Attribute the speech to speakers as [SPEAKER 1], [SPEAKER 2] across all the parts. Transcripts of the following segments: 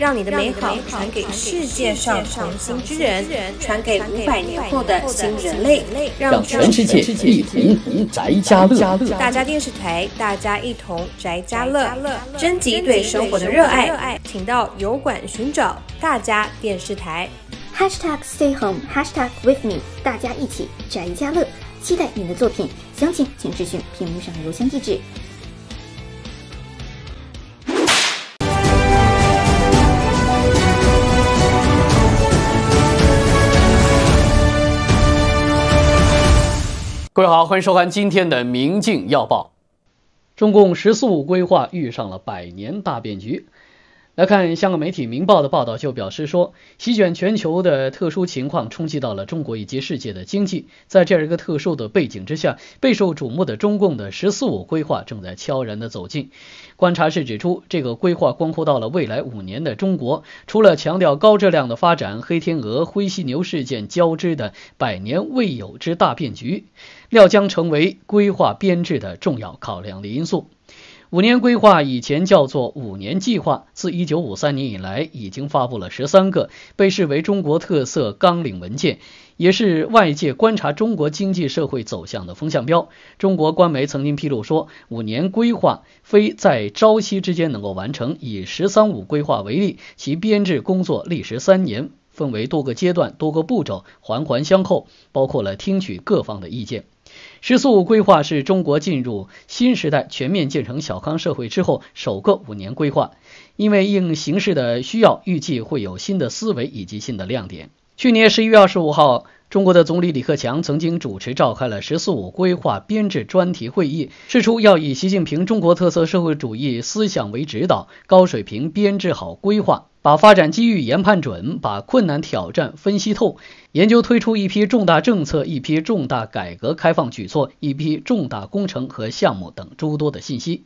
[SPEAKER 1] 让你的美好传给世界上同行之人，传给五百年后的新人类，让全世界一
[SPEAKER 2] 同宅家乐。大家
[SPEAKER 1] 电视台，大家一同宅家乐，征集对生活的热爱，请到油管寻找大家电视台，#hashtag stay home #hashtag with me，大家一起宅家乐，期待你的作品，详情请咨询屏幕上的邮箱地址。
[SPEAKER 2] 各位好，欢迎收看今天的《明镜要报》。中共“十四五”规划遇上了百年大变局。来看，香港媒体《明报》的报道就表示说，席卷全球的特殊情况冲击到了中国以及世界的经济。在这样一个特殊的背景之下，备受瞩目的中共的“十四五”规划正在悄然的走近。观察室指出，这个规划关乎到了未来五年的中国，除了强调高质量的发展，黑天鹅、灰犀牛事件交织的百年未有之大变局，料将成为规划编制的重要考量的因素。五年规划以前叫做五年计划，自一九五三年以来，已经发布了十三个被视为中国特色纲领文件，也是外界观察中国经济社会走向的风向标。中国官媒曾经披露说，五年规划非在朝夕之间能够完成。以“十三五”规划为例，其编制工作历时三年，分为多个阶段、多个步骤，环环相扣，包括了听取各方的意见。“十四五”规划是中国进入新时代、全面建成小康社会之后首个五年规划，因为应形势的需要，预计会有新的思维以及新的亮点。去年十一月二十五号。中国的总理李克强曾经主持召开了“十四五”规划编制专题会议，指出要以习近平中国特色社会主义思想为指导，高水平编制好规划，把发展机遇研判准，把困难挑战分析透，研究推出一批重大政策、一批重大改革开放举措、一批重大工程和项目等诸多的信息。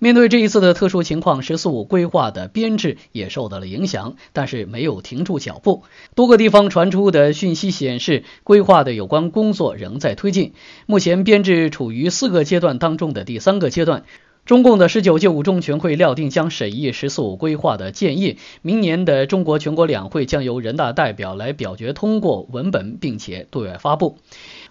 [SPEAKER 2] 面对这一次的特殊情况，十四五规划的编制也受到了影响，但是没有停住脚步。多个地方传出的讯息显示，规划的有关工作仍在推进。目前编制处于四个阶段当中的第三个阶段。中共的十九届五中全会料定将审议十四五规划的建议，明年的中国全国两会将由人大代表来表决通过文本，并且对外发布。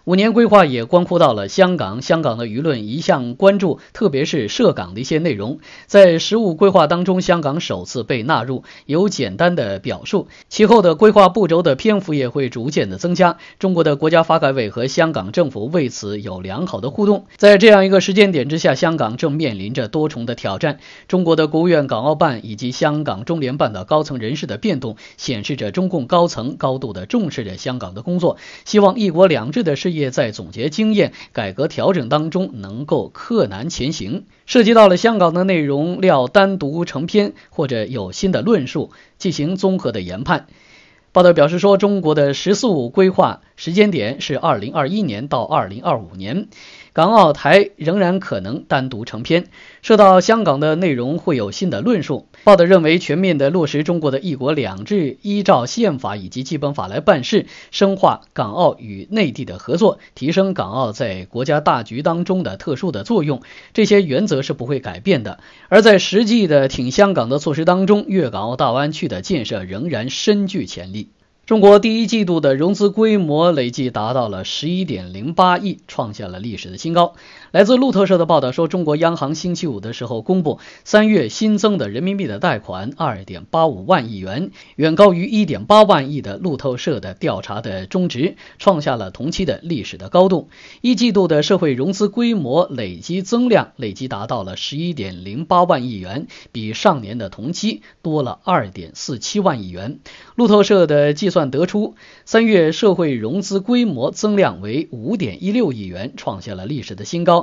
[SPEAKER 2] 五年规划也关乎到了香港，香港的舆论一向关注，特别是涉港的一些内容。在实物规划当中，香港首次被纳入，有简单的表述。其后的规划步骤的篇幅也会逐渐的增加。中国的国家发改委和香港政府为此有良好的互动。在这样一个时间点之下，香港正面临着多重的挑战。中国的国务院港澳办以及香港中联办的高层人士的变动，显示着中共高层高度的重视着香港的工作。希望“一国两制”的事也在总结经验、改革调整当中，能够克难前行。涉及到了香港的内容，料单独成篇或者有新的论述进行综合的研判。报道表示说，中国的“十四五”规划时间点是二零二一年到二零二五年。港澳台仍然可能单独成篇，涉到香港的内容会有新的论述。报道认为，全面的落实中国的一国两制，依照宪法以及基本法来办事，深化港澳与内地的合作，提升港澳在国家大局当中的特殊的作用，这些原则是不会改变的。而在实际的挺香港的措施当中，粤港澳大湾区的建设仍然深具潜力。中国第一季度的融资规模累计达到了十一点零八亿，创下了历史的新高。来自路透社的报道说，中国央行星期五的时候公布三月新增的人民币的贷款二点八五万亿元，远高于一点八万亿的路透社的调查的中值，创下了同期的历史的高度。一季度的社会融资规模累计增量累计达到了十一点零八万亿元，比上年的同期多了二点四七万亿元。路透社的计算得出，三月社会融资规模增量为五点一六亿元，创下了历史的新高。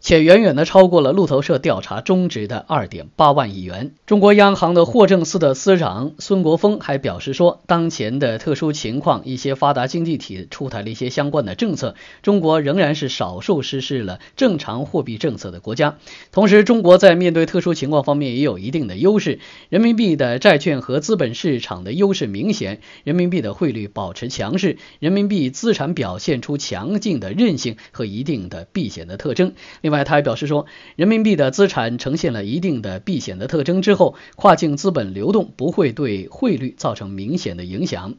[SPEAKER 2] 且远远的超过了路透社调查中值的二点八万亿元。中国央行的货政司的司长孙国峰还表示说，当前的特殊情况，一些发达经济体出台了一些相关的政策，中国仍然是少数实施了正常货币政策的国家。同时，中国在面对特殊情况方面也有一定的优势。人民币的债券和资本市场的优势明显，人民币的汇率保持强势，人民币资产表现出强劲的韧性和一定的避险的特征。另外，他还表示说，人民币的资产呈现了一定的避险的特征之后，跨境资本流动不会对汇率造成明显的影响。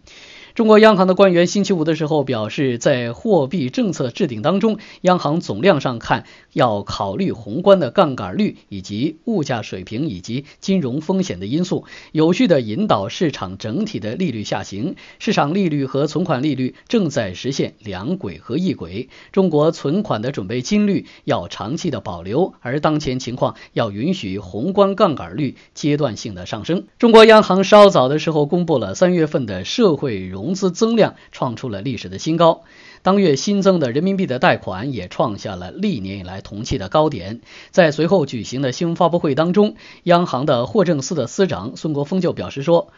[SPEAKER 2] 中国央行的官员星期五的时候表示，在货币政策制定当中，央行总量上看要考虑宏观的杠杆率以及物价水平以及金融风险的因素，有序的引导市场整体的利率下行。市场利率和存款利率正在实现两轨和一轨。中国存款的准备金率要长期的保留，而当前情况要允许宏观杠杆率阶段性的上升。中国央行稍早的时候公布了三月份的社会融。融资增量创出了历史的新高，当月新增的人民币的贷款也创下了历年以来同期的高点。在随后举行的新闻发布会当中，央行的货政司的司长孙国峰就表示说，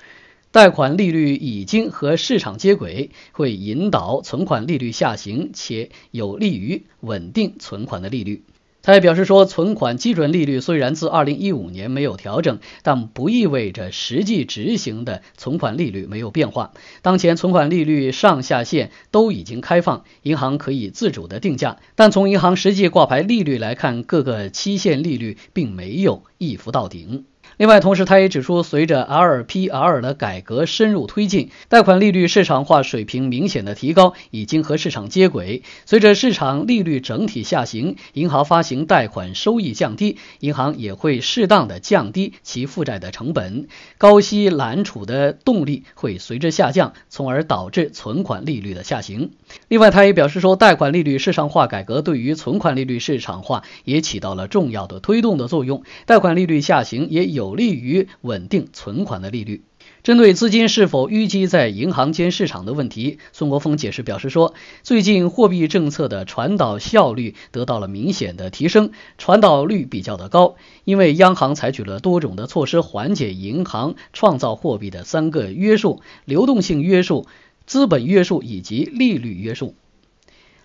[SPEAKER 2] 贷款利率已经和市场接轨，会引导存款利率下行，且有利于稳定存款的利率。他还表示说，存款基准利率虽然自2015年没有调整，但不意味着实际执行的存款利率没有变化。当前存款利率上下限都已经开放，银行可以自主的定价，但从银行实际挂牌利率来看，各个期限利率并没有一浮到顶。另外，同时他也指出，随着 LPR 的改革深入推进，贷款利率市场化水平明显的提高，已经和市场接轨。随着市场利率整体下行，银行发行贷款收益降低，银行也会适当的降低其负债的成本，高息揽储的动力会随之下降，从而导致存款利率的下行。另外，他也表示说，贷款利率市场化改革对于存款利率市场化也起到了重要的推动的作用。贷款利率下行也有。有利于稳定存款的利率。针对资金是否淤积在银行间市场的问题，孙国峰解释表示说，最近货币政策的传导效率得到了明显的提升，传导率比较的高，因为央行采取了多种的措施缓解银行创造货币的三个约束：流动性约束、资本约束以及利率约束。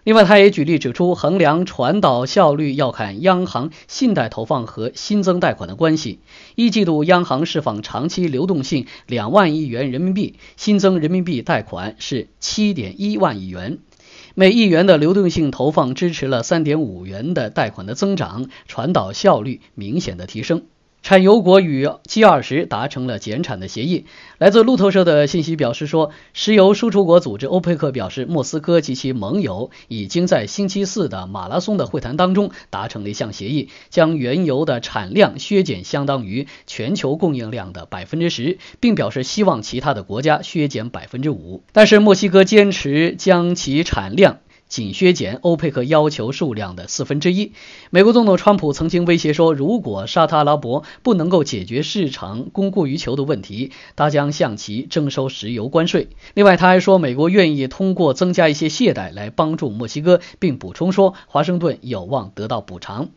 [SPEAKER 2] 另外，他也举例指出，衡量传导效率要看央行信贷投放和新增贷款的关系。一季度，央行释放长期流动性两万亿元人民币，新增人民币贷款是七点一万亿元，每亿元的流动性投放支持了三点五元的贷款的增长，传导效率明显的提升。产油国与 G 二十达成了减产的协议。来自路透社的信息表示说，石油输出国组织欧佩克表示，莫斯科及其盟友已经在星期四的马拉松的会谈当中达成了一项协议，将原油的产量削减相当于全球供应量的百分之十，并表示希望其他的国家削减百分之五。但是墨西哥坚持将其产量。仅削减欧佩克要求数量的四分之一。美国总统川普曾经威胁说，如果沙特阿拉伯不能够解决市场供过于求的问题，他将向其征收石油关税。另外，他还说美国愿意通过增加一些懈怠来帮助墨西哥，并补充说华盛顿有望得到补偿。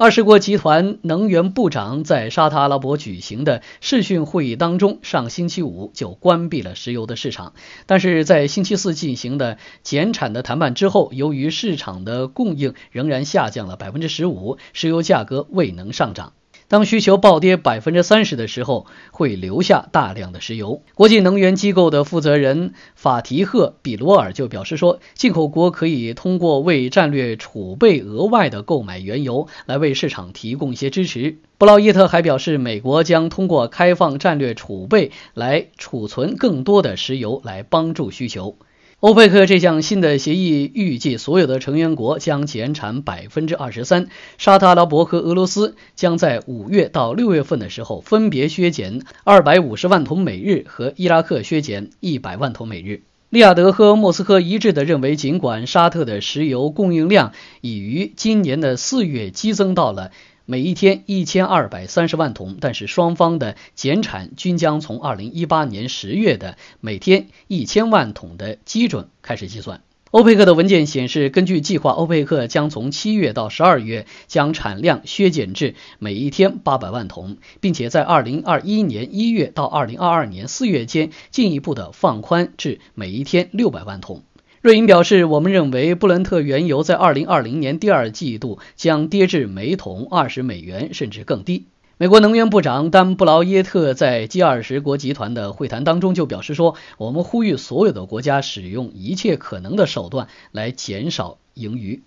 [SPEAKER 2] 二十国集团能源部长在沙特阿拉伯举行的视讯会议当中，上星期五就关闭了石油的市场，但是在星期四进行的减产的谈判之后，由于市场的供应仍然下降了百分之十五，石油价格未能上涨。当需求暴跌百分之三十的时候，会留下大量的石油。国际能源机构的负责人法提赫·比罗尔就表示说，进口国可以通过为战略储备额外的购买原油，来为市场提供一些支持。布劳耶特还表示，美国将通过开放战略储备来储存更多的石油，来帮助需求。欧佩克这项新的协议预计，所有的成员国将减产百分之二十三。沙特阿拉伯和俄罗斯将在五月到六月份的时候分别削减二百五十万桶每日，和伊拉克削减一百万桶每日。利亚德和莫斯科一致地认为，尽管沙特的石油供应量已于今年的四月激增到了。每一天一千二百三十万桶，但是双方的减产均将从二零一八年十月的每天一千万桶的基准开始计算。欧佩克的文件显示，根据计划，欧佩克将从七月到十二月将产量削减至每一天八百万桶，并且在二零二一年一月到二零二二年四月间进一步的放宽至每一天六百万桶。瑞银表示，我们认为布伦特原油在二零二零年第二季度将跌至每桶二十美元，甚至更低。美国能源部长丹·布劳耶特在 G 二十国集团的会谈当中就表示说：“我们呼吁所有的国家使用一切可能的手段来减少盈余。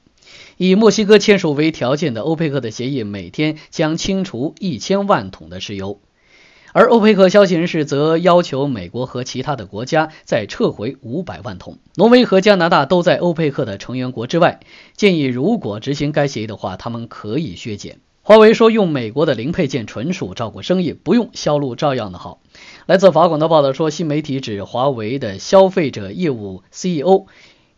[SPEAKER 2] 以墨西哥签署为条件的欧佩克的协议，每天将清除一千万桶的石油。”而欧佩克消息人士则要求美国和其他的国家再撤回五百万桶。挪威和加拿大都在欧佩克的成员国之外，建议如果执行该协议的话，他们可以削减。华为说，用美国的零配件纯属照顾生意，不用销路照样的好。来自法广的报道说，新媒体指华为的消费者业务 CEO。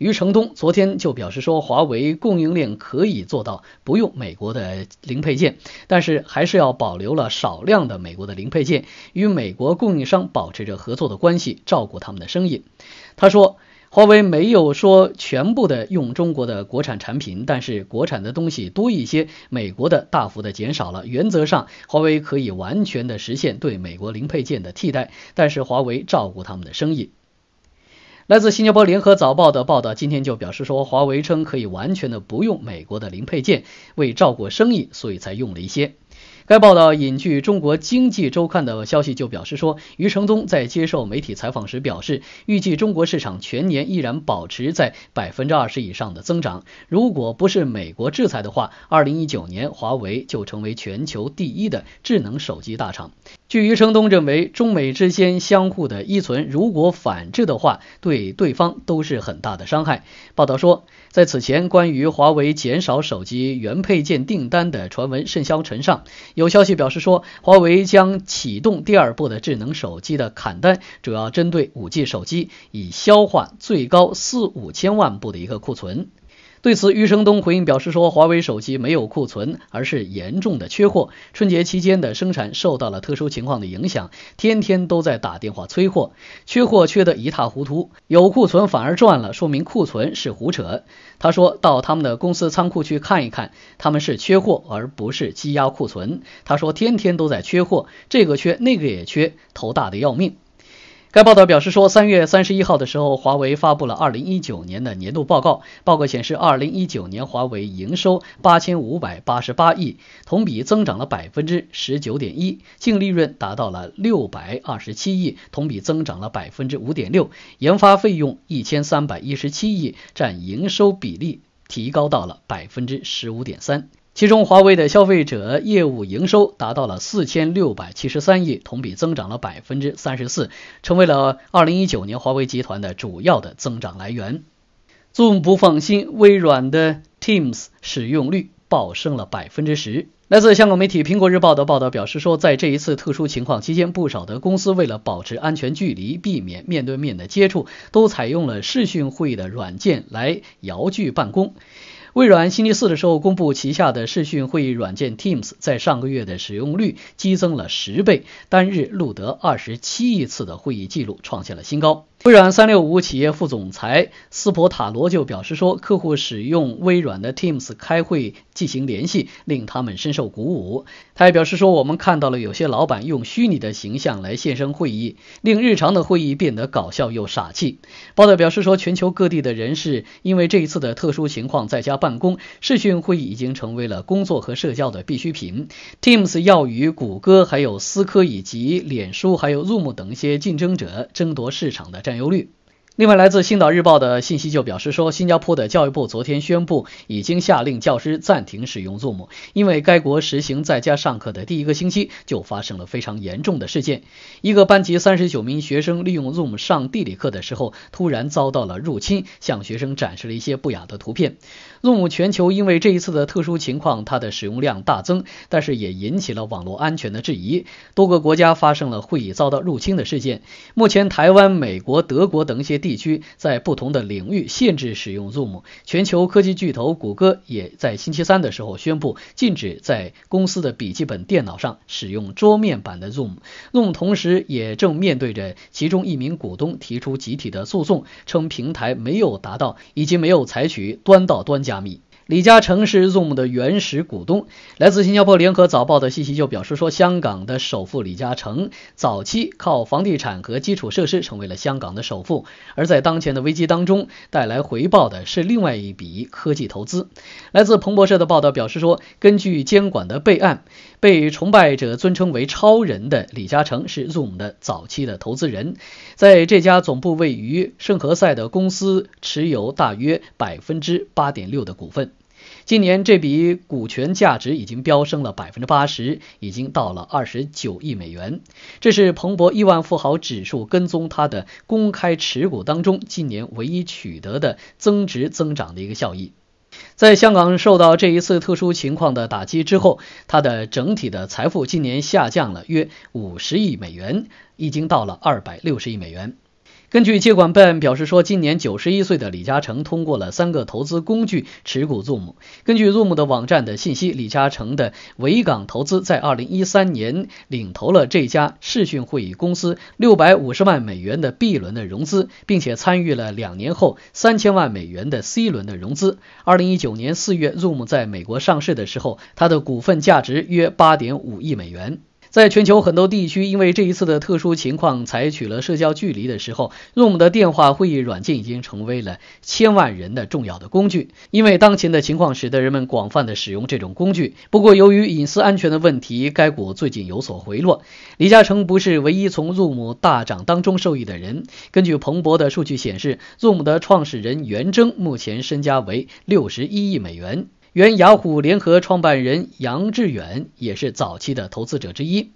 [SPEAKER 2] 余承东昨天就表示说，华为供应链可以做到不用美国的零配件，但是还是要保留了少量的美国的零配件，与美国供应商保持着合作的关系，照顾他们的生意。他说，华为没有说全部的用中国的国产产品，但是国产的东西多一些，美国的大幅的减少了。原则上，华为可以完全的实现对美国零配件的替代，但是华为照顾他们的生意。来自新加坡联合早报的报道，今天就表示说，华为称可以完全的不用美国的零配件，为照顾生意，所以才用了一些。该报道引据《中国经济周刊》的消息，就表示说，余承东在接受媒体采访时表示，预计中国市场全年依然保持在百分之二十以上的增长。如果不是美国制裁的话，二零一九年华为就成为全球第一的智能手机大厂。据余承东认为，中美之间相互的依存，如果反制的话，对对方都是很大的伤害。报道说，在此前关于华为减少手机原配件订单的传闻甚嚣尘上，有。有消息表示说，华为将启动第二波的智能手机的砍单，主要针对 5G 手机，以消化最高四五千万部的一个库存。对此，余承东回应表示说：“华为手机没有库存，而是严重的缺货。春节期间的生产受到了特殊情况的影响，天天都在打电话催货，缺货缺得一塌糊涂。有库存反而赚了，说明库存是胡扯。”他说到他们的公司仓库去看一看，他们是缺货，而不是积压库存。他说天天都在缺货，这个缺那个也缺，头大的要命。该报道表示说，三月三十一号的时候，华为发布了二零一九年的年度报告。报告显示，二零一九年华为营收八千五百八十八亿，同比增长了百分之十九点一；净利润达到了六百二十七亿，同比增长了百分之五点六；研发费用一千三百一十七亿，占营收比例提高到了百分之十五点三。其中，华为的消费者业务营收达到了四千六百七十三亿，同比增长了百分之三十四，成为了二零一九年华为集团的主要的增长来源。纵不放心，微软的 Teams 使用率暴升了百分之十。来自香港媒体《苹果日报》的报道表示说，在这一次特殊情况期间，不少的公司为了保持安全距离，避免面对面的接触，都采用了视讯会议的软件来遥距办公。微软星期四的时候公布，旗下的视讯会议软件 Teams 在上个月的使用率激增了十倍，单日录得二十七亿次的会议记录，创下了新高。微软三六五企业副总裁斯普塔罗就表示说：“客户使用微软的 Teams 开会进行联系，令他们深受鼓舞。”他还表示说，我们看到了有些老板用虚拟的形象来现身会议，令日常的会议变得搞笑又傻气。报道表示说，全球各地的人士因为这一次的特殊情况在家办公，视讯会议已经成为了工作和社交的必需品。Teams 要与谷歌、还有思科以及脸书还有 Zoom 等一些竞争者争夺市场的占有率。另外，来自《星岛日报》的信息就表示说，新加坡的教育部昨天宣布，已经下令教师暂停使用 Zoom，因为该国实行在家上课的第一个星期就发生了非常严重的事件：一个班级三十九名学生利用 Zoom 上地理课的时候，突然遭到了入侵，向学生展示了一些不雅的图片。Zoom 全球因为这一次的特殊情况，它的使用量大增，但是也引起了网络安全的质疑。多个国家发生了会议遭到入侵的事件。目前，台湾、美国、德国等一些地区在不同的领域限制使用 Zoom。全球科技巨头谷歌也在星期三的时候宣布，禁止在公司的笔记本电脑上使用桌面版的 Zoom。Zoom 同时也正面对着其中一名股东提出集体的诉讼，称平台没有达到以及没有采取端到端讲。加密李嘉诚是 Zoom 的原始股东。来自新加坡《联合早报》的信息就表示说，香港的首富李嘉诚早期靠房地产和基础设施成为了香港的首富，而在当前的危机当中带来回报的是另外一笔科技投资。来自彭博社的报道表示说，根据监管的备案，被崇拜者尊称为“超人”的李嘉诚是 Zoom 的早期的投资人，在这家总部位于圣何塞的公司持有大约百分之八点六的股份。今年这笔股权价值已经飙升了百分之八十，已经到了二十九亿美元。这是彭博亿万富豪指数跟踪他的公开持股当中，今年唯一取得的增值增长的一个效益。在香港受到这一次特殊情况的打击之后，他的整体的财富今年下降了约五十亿美元，已经到了二百六十亿美元。根据接管办表示说，今年九十一岁的李嘉诚通过了三个投资工具持股 Zoom。根据 Zoom 的网站的信息，李嘉诚的维港投资在二零一三年领投了这家视讯会议公司六百五十万美元的 B 轮的融资，并且参与了两年后三千万美元的 C 轮的融资。二零一九年四月，Zoom 在美国上市的时候，它的股份价值约八点五亿美元。在全球很多地区，因为这一次的特殊情况，采取了社交距离的时候，Zoom 的电话会议软件已经成为了千万人的重要的工具。因为当前的情况使得人们广泛的使用这种工具。不过，由于隐私安全的问题，该股最近有所回落。李嘉诚不是唯一从 Zoom 大涨当中受益的人。根据彭博的数据显示，Zoom 的创始人袁征目前身家为六十一亿美元。原雅虎联合创办人杨致远也是早期的投资者之一。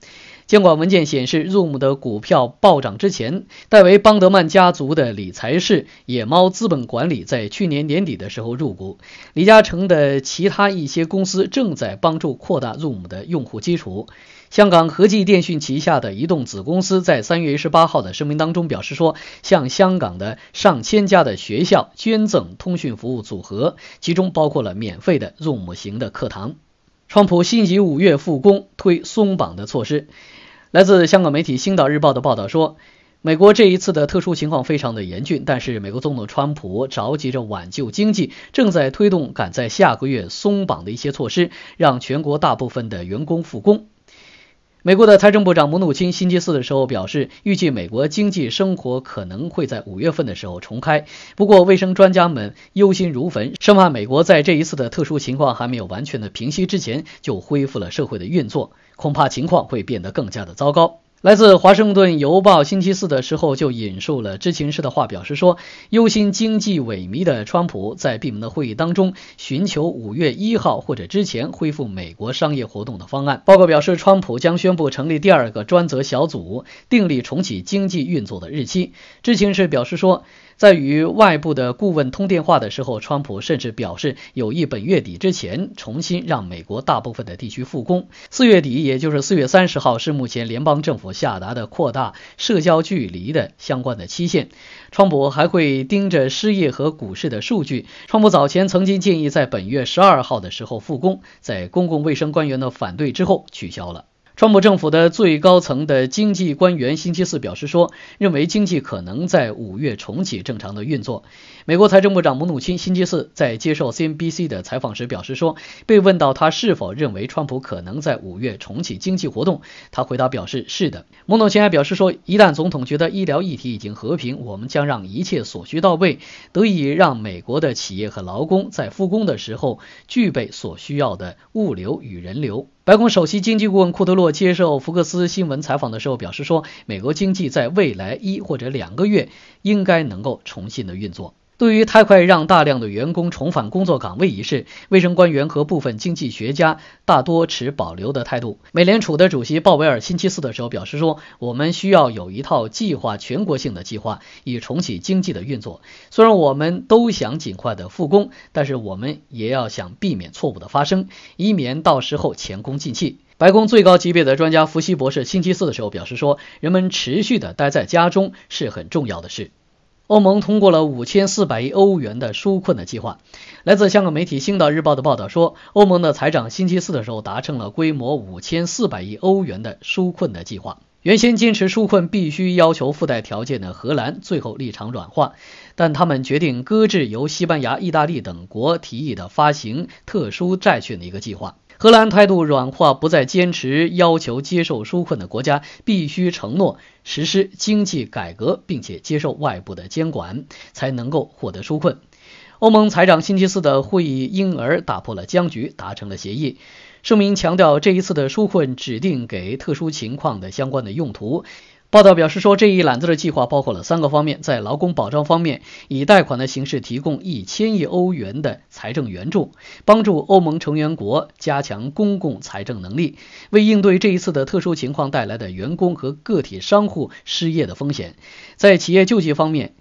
[SPEAKER 2] 监管文件显示，Zoom 的股票暴涨之前，戴维·邦德曼家族的理财式野猫资本管理在去年年底的时候入股。李嘉诚的其他一些公司正在帮助扩大 Zoom 的用户基础。香港和记电讯旗下的移动子公司在三月一十八号的声明当中表示说，向香港的上千家的学校捐赠通讯服务组合，其中包括了免费的 Zoom 型的课堂。川普心急五月复工推松绑的措施。来自香港媒体《星岛日报》的报道说，美国这一次的特殊情况非常的严峻，但是美国总统川普着急着挽救经济，正在推动赶在下个月松绑的一些措施，让全国大部分的员工复工。美国的财政部长姆努钦星期四的时候表示，预计美国经济生活可能会在五月份的时候重开。不过，卫生专家们忧心如焚，生怕美国在这一次的特殊情况还没有完全的平息之前就恢复了社会的运作，恐怕情况会变得更加的糟糕。来自《华盛顿邮报》，星期四的时候就引述了知情人士的话，表示说，忧心经济萎靡的川普在闭门的会议当中，寻求五月一号或者之前恢复美国商业活动的方案。报告表示，川普将宣布成立第二个专责小组，订立重启经济运作的日期。知情人士表示说。在与外部的顾问通电话的时候，川普甚至表示有意本月底之前重新让美国大部分的地区复工。四月底，也就是四月三十号，是目前联邦政府下达的扩大社交距离的相关的期限。川普还会盯着失业和股市的数据。川普早前曾经建议在本月十二号的时候复工，在公共卫生官员的反对之后取消了。川普政府的最高层的经济官员星期四表示说，认为经济可能在五月重启正常的运作。美国财政部长姆努钦星期四在接受 CNBC 的采访时表示说，被问到他是否认为川普可能在五月重启经济活动，他回答表示是的。姆努钦还表示说，一旦总统觉得医疗议题已经和平，我们将让一切所需到位，得以让美国的企业和劳工在复工的时候具备所需要的物流与人流。白宫首席经济顾问库德洛接受福克斯新闻采访的时候表示说，美国经济在未来一或者两个月应该能够重新的运作。对于太快让大量的员工重返工作岗位一事，卫生官员和部分经济学家大多持保留的态度。美联储的主席鲍威尔星期四的时候表示说：“我们需要有一套计划，全国性的计划，以重启经济的运作。虽然我们都想尽快的复工，但是我们也要想避免错误的发生，以免到时候前功尽弃。”白宫最高级别的专家福西博士星期四的时候表示说：“人们持续的待在家中是很重要的事。”欧盟通过了五千四百亿欧元的纾困的计划。来自香港媒体《星岛日报》的报道说，欧盟的财长星期四的时候达成了规模五千四百亿欧元的纾困的计划。原先坚持纾困必须要求附带条件的荷兰最后立场软化，但他们决定搁置由西班牙、意大利等国提议的发行特殊债券的一个计划。荷兰态度软化，不再坚持要求接受纾困的国家必须承诺实施经济改革，并且接受外部的监管，才能够获得纾困。欧盟财长星期四的会议因而打破了僵局，达成了协议。声明强调，这一次的纾困指定给特殊情况的相关的用途。报道表示说，这一揽子的计划包括了三个方面：在劳工保障方面，以贷款的形式提供一千亿欧元的财政援助，帮助欧盟成员国加强公共财政能力；为应对这一次的特殊情况带来的员工和个体商户失业的风险，在企业救济方面。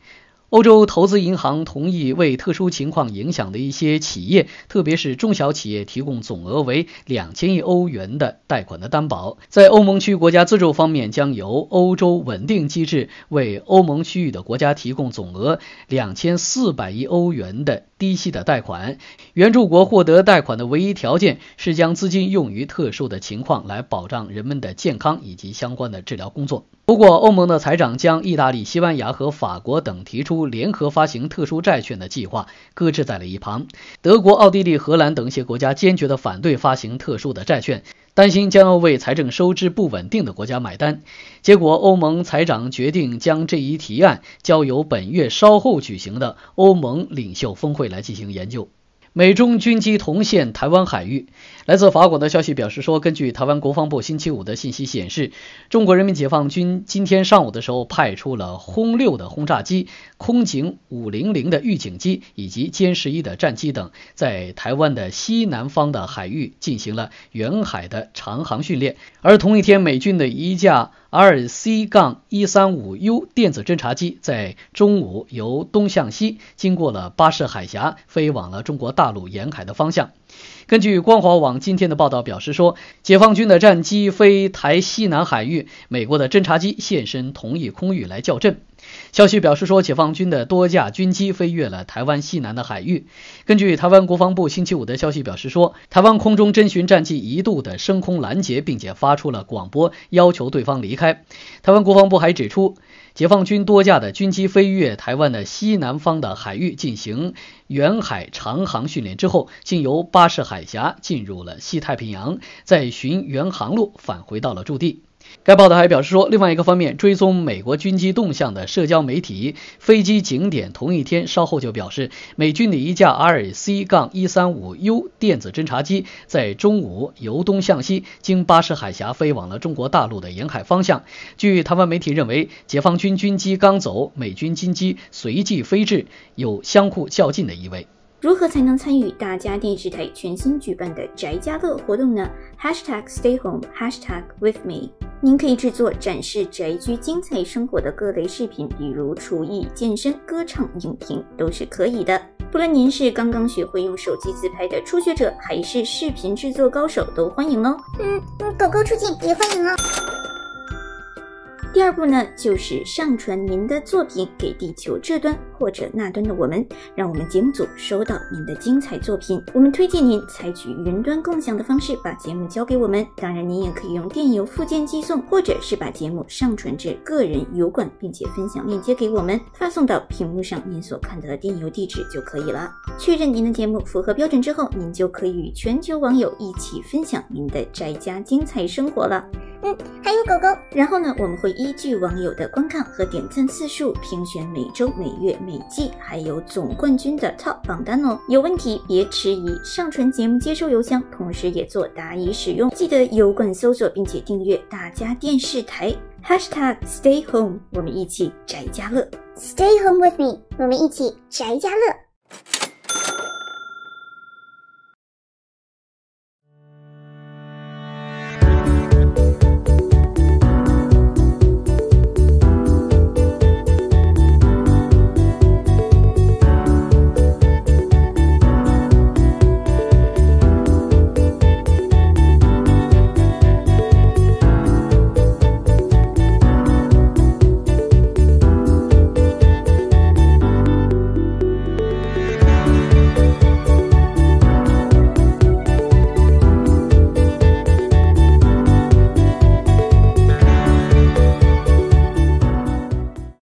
[SPEAKER 2] 欧洲投资银行同意为特殊情况影响的一些企业，特别是中小企业，提供总额为两千亿欧元的贷款的担保。在欧盟区国家资助方面，将由欧洲稳定机制为欧盟区域的国家提供总额两千四百亿欧元的。低息的贷款，援助国获得贷款的唯一条件是将资金用于特殊的情况，来保障人们的健康以及相关的治疗工作。不过，欧盟的财长将意大利、西班牙和法国等提出联合发行特殊债券的计划搁置在了一旁。德国、奥地利、荷兰等一些国家坚决地反对发行特殊的债券。担心将要为财政收支不稳定的国家买单，结果欧盟财长决定将这一提案交由本月稍后举行的欧盟领袖峰会来进行研究。美中军机同现台湾海域，来自法国的消息表示说，根据台湾国防部星期五的信息显示，中国人民解放军今天上午的时候派出了轰六的轰炸机。空警五零零的预警机以及歼十一的战机等，在台湾的西南方的海域进行了远海的长航训练。而同一天，美军的一架 R C 杠一三五 U 电子侦察机在中午由东向西经过了巴士海峡，飞往了中国大陆沿海的方向。根据光华网今天的报道表示说，解放军的战机飞台西南海域，美国的侦察机现身同一空域来叫阵。消息表示说，解放军的多架军机飞越了台湾西南的海域。根据台湾国防部星期五的消息表示说，台湾空中侦巡战机一度的升空拦截，并且发出了广播要求对方离开。台湾国防部还指出，解放军多架的军机飞越台湾的西南方的海域进行远海长航训练之后，经由巴士海峡进入了西太平洋，再寻原航路返回到了驻地。该报道还表示说，另外一个方面，追踪美国军机动向的社交媒体“飞机景点”同一天稍后就表示，美军的一架 RC-135U 杠电子侦察机在中午由东向西经巴士海峡飞往了中国大陆的沿海方向。据台湾媒体认为，解放军军机刚走，美军军机随即飞至，有相互较劲的意味。
[SPEAKER 1] 如何才能参与大家电视台全新举办的宅家乐活动呢？#stayhome h a h g s t a #hashtag #withme，您可以制作展示宅居精彩生活的各类视频，比如厨艺、健身、歌唱、影评都是可以的。不论您是刚刚学会用手机自拍的初学者，还是视频制作高手，都欢迎哦。嗯，狗狗出镜也欢迎哦。第二步呢，就是上传您的作品给地球这端或者那端的我们，让我们节目组收到您的精彩作品。我们推荐您采取云端共享的方式把节目交给我们，当然您也可以用电邮附件寄送，或者是把节目上传至个人油管，并且分享链接给我们，发送到屏幕上您所看到的电邮地址就可以了。确认您的节目符合标准之后，您就可以与全球网友一起分享您的宅家精彩生活了。嗯，还有狗狗。然后呢，我们会依。依据网友的观看和点赞次数，评选每周、每月、每季，还有总冠军的 TOP 榜单哦。有问题别迟疑，上传节目接收邮箱，同时也做答疑使用。记得油管搜索并且订阅“大家电视台 ”#StayHome，h h a a s t g 我们一起宅家乐。StayHomeWithMe，我们一起宅
[SPEAKER 2] 家乐。